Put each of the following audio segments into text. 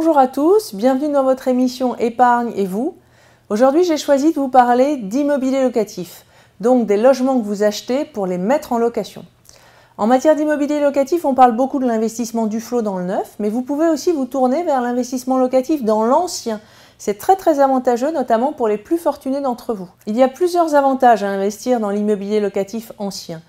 Bonjour à tous, bienvenue dans votre émission Épargne et vous. Aujourd'hui j'ai choisi de vous parler d'immobilier locatif, donc des logements que vous achetez pour les mettre en location. En matière d'immobilier locatif, on parle beaucoup de l'investissement du flot dans le neuf, mais vous pouvez aussi vous tourner vers l'investissement locatif dans l'ancien. C'est très très avantageux, notamment pour les plus fortunés d'entre vous. Il y a plusieurs avantages à investir dans l'immobilier locatif ancien.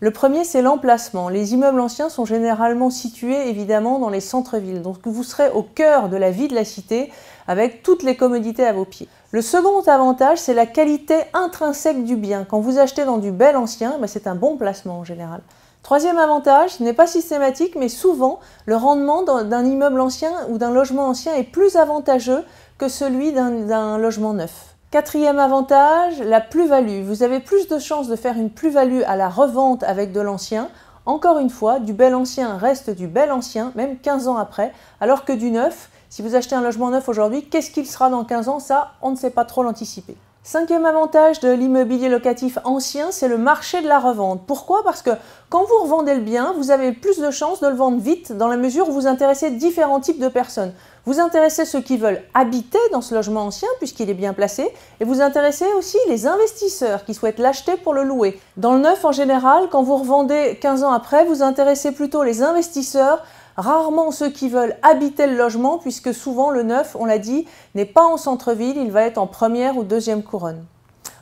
Le premier, c'est l'emplacement. Les immeubles anciens sont généralement situés évidemment dans les centres-villes, donc vous serez au cœur de la vie de la cité avec toutes les commodités à vos pieds. Le second avantage, c'est la qualité intrinsèque du bien. Quand vous achetez dans du bel ancien, bah, c'est un bon placement en général. Troisième avantage, ce n'est pas systématique, mais souvent, le rendement d'un immeuble ancien ou d'un logement ancien est plus avantageux que celui d'un logement neuf. Quatrième avantage, la plus-value. Vous avez plus de chances de faire une plus-value à la revente avec de l'ancien. Encore une fois, du bel ancien reste du bel ancien, même 15 ans après, alors que du neuf, si vous achetez un logement neuf aujourd'hui, qu'est-ce qu'il sera dans 15 ans Ça, on ne sait pas trop l'anticiper. Cinquième avantage de l'immobilier locatif ancien, c'est le marché de la revente. Pourquoi Parce que quand vous revendez le bien, vous avez plus de chances de le vendre vite dans la mesure où vous intéressez différents types de personnes. Vous intéressez ceux qui veulent habiter dans ce logement ancien puisqu'il est bien placé et vous intéressez aussi les investisseurs qui souhaitent l'acheter pour le louer. Dans le neuf en général, quand vous revendez 15 ans après, vous intéressez plutôt les investisseurs Rarement ceux qui veulent habiter le logement, puisque souvent le neuf, on l'a dit, n'est pas en centre-ville, il va être en première ou deuxième couronne.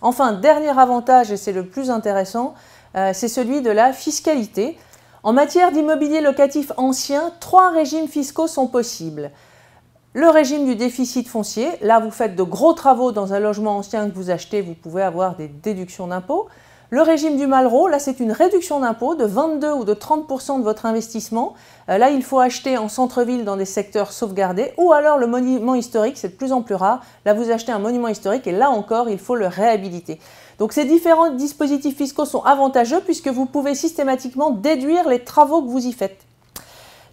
Enfin, dernier avantage, et c'est le plus intéressant, euh, c'est celui de la fiscalité. En matière d'immobilier locatif ancien, trois régimes fiscaux sont possibles. Le régime du déficit foncier, là vous faites de gros travaux dans un logement ancien que vous achetez, vous pouvez avoir des déductions d'impôts. Le régime du Malraux, là c'est une réduction d'impôt de 22 ou de 30% de votre investissement. Euh, là il faut acheter en centre-ville dans des secteurs sauvegardés ou alors le monument historique, c'est de plus en plus rare. Là vous achetez un monument historique et là encore il faut le réhabiliter. Donc ces différents dispositifs fiscaux sont avantageux puisque vous pouvez systématiquement déduire les travaux que vous y faites.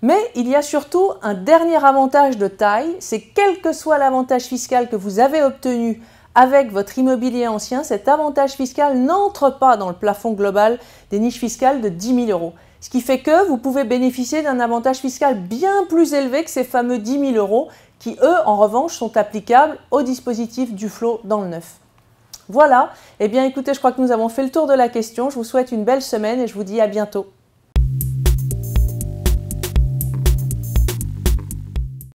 Mais il y a surtout un dernier avantage de taille, c'est quel que soit l'avantage fiscal que vous avez obtenu avec votre immobilier ancien, cet avantage fiscal n'entre pas dans le plafond global des niches fiscales de 10 000 euros. Ce qui fait que vous pouvez bénéficier d'un avantage fiscal bien plus élevé que ces fameux 10 000 euros qui, eux, en revanche, sont applicables au dispositif du flot dans le neuf. Voilà, eh bien écoutez, je crois que nous avons fait le tour de la question. Je vous souhaite une belle semaine et je vous dis à bientôt.